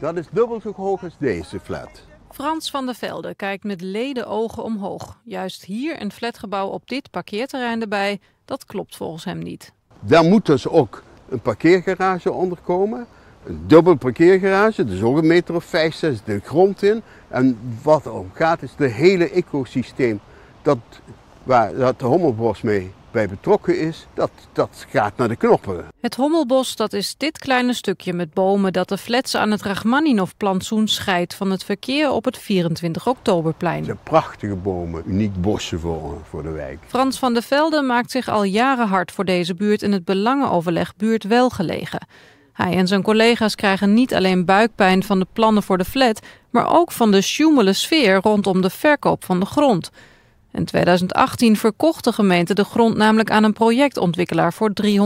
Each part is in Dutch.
Dat is dubbel zo hoog als deze flat. Frans van der Velde kijkt met leden ogen omhoog. Juist hier een flatgebouw op dit parkeerterrein erbij, dat klopt volgens hem niet. Daar moet dus ook een parkeergarage onder komen. Een dubbel parkeergarage, dus ook een meter of 5, 6 de grond in. En wat er om gaat is de hele ecosysteem dat, waar, dat de hommelbos mee bij betrokken is, dat, dat gaat naar de knoppen. Het Hommelbos dat is dit kleine stukje met bomen dat de flats aan het Rachmaninov-plantsoen scheidt van het verkeer op het 24 oktoberplein. De prachtige bomen, uniek bossen voor, voor de wijk. Frans van der Velde maakt zich al jaren hard voor deze buurt in het belangenoverleg buurt welgelegen. Hij en zijn collega's krijgen niet alleen buikpijn van de plannen voor de flat, maar ook van de sjoemele sfeer rondom de verkoop van de grond. In 2018 verkocht de gemeente de grond namelijk aan een projectontwikkelaar voor 300.000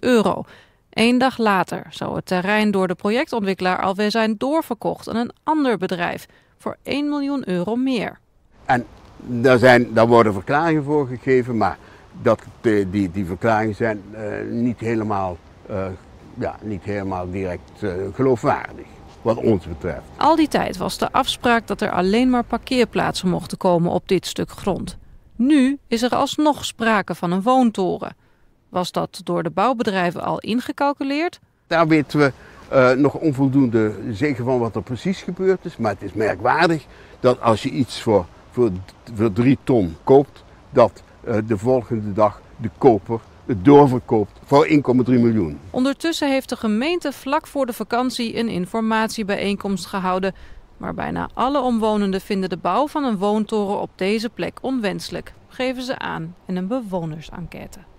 euro. Eén dag later zou het terrein door de projectontwikkelaar alweer zijn doorverkocht aan een ander bedrijf voor 1 miljoen euro meer. En daar, zijn, daar worden verklaringen voor gegeven, maar dat, die, die verklaringen zijn eh, niet, helemaal, eh, ja, niet helemaal direct eh, geloofwaardig wat ons betreft. Al die tijd was de afspraak dat er alleen maar parkeerplaatsen mochten komen op dit stuk grond. Nu is er alsnog sprake van een woontoren. Was dat door de bouwbedrijven al ingecalculeerd? Daar weten we eh, nog onvoldoende zeker van wat er precies gebeurd is. Maar het is merkwaardig dat als je iets voor, voor, voor drie ton koopt, dat eh, de volgende dag de koper het doorverkoopt voor 1,3 miljoen. Ondertussen heeft de gemeente vlak voor de vakantie een informatiebijeenkomst gehouden. Maar bijna alle omwonenden vinden de bouw van een woontoren op deze plek onwenselijk, geven ze aan in een bewonersenquête.